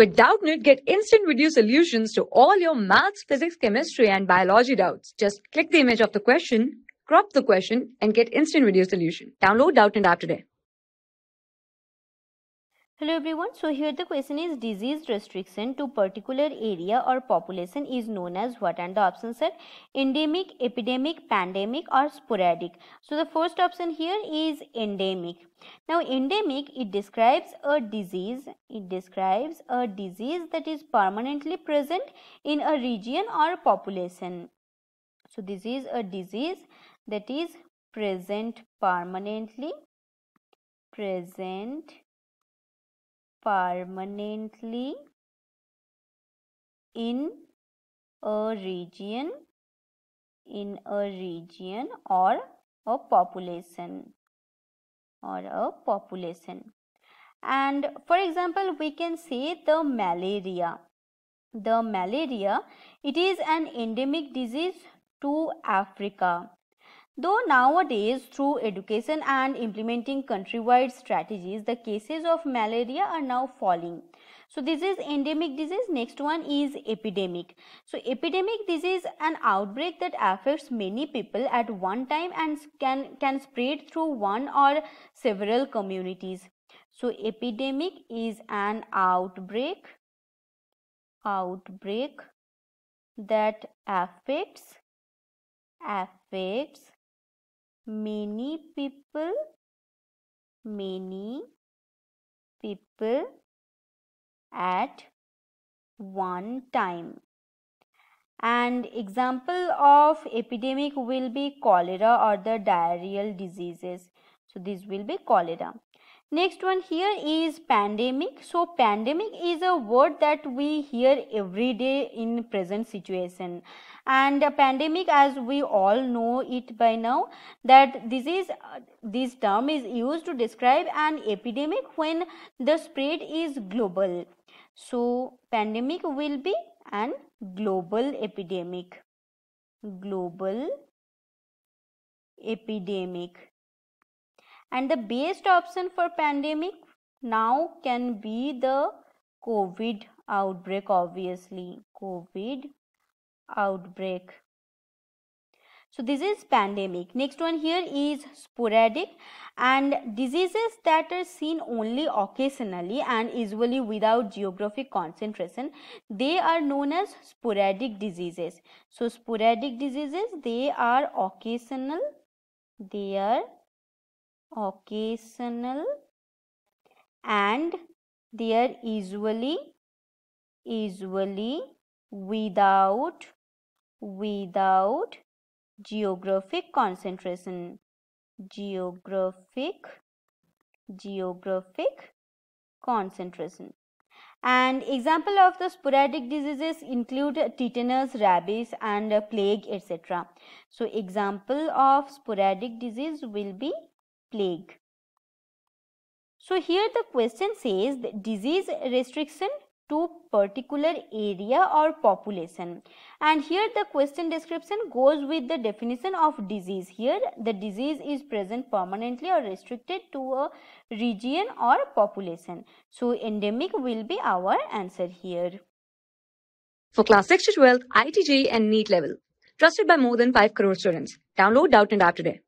With Doubtnit, get instant video solutions to all your maths, physics, chemistry, and biology doubts. Just click the image of the question, crop the question, and get instant video solution. Download Doubtnit app today. Hello everyone. So here the question is disease restriction to particular area or population is known as what and the options are endemic, epidemic, pandemic or sporadic. So the first option here is endemic. Now endemic it describes a disease it describes a disease that is permanently present in a region or population. So this is a disease that is present permanently present permanently in a region in a region or a population or a population and for example we can say the malaria the malaria it is an endemic disease to africa Though nowadays, through education and implementing countrywide strategies, the cases of malaria are now falling. So this is endemic disease. Next one is epidemic. So epidemic disease an outbreak that affects many people at one time and can, can spread through one or several communities. So epidemic is an outbreak outbreak that affects affects many people many people at one time and example of epidemic will be cholera or the diarrheal diseases so this will be cholera Next one here is pandemic. So pandemic is a word that we hear every day in present situation. And pandemic as we all know it by now that this is uh, this term is used to describe an epidemic when the spread is global. So pandemic will be an global epidemic. Global epidemic and the best option for pandemic now can be the covid outbreak obviously covid outbreak so this is pandemic next one here is sporadic and diseases that are seen only occasionally and usually without geographic concentration they are known as sporadic diseases so sporadic diseases they are occasional they are occasional and are usually usually without without geographic concentration geographic geographic concentration and example of the sporadic diseases include tetanus rabies and plague etc so example of sporadic disease will be plague. So here the question says disease restriction to particular area or population and here the question description goes with the definition of disease. Here the disease is present permanently or restricted to a region or population. So endemic will be our answer here. For class 6 to 12, ITG and NEET level, trusted by more than 5 crore students. Download Doubt and App today.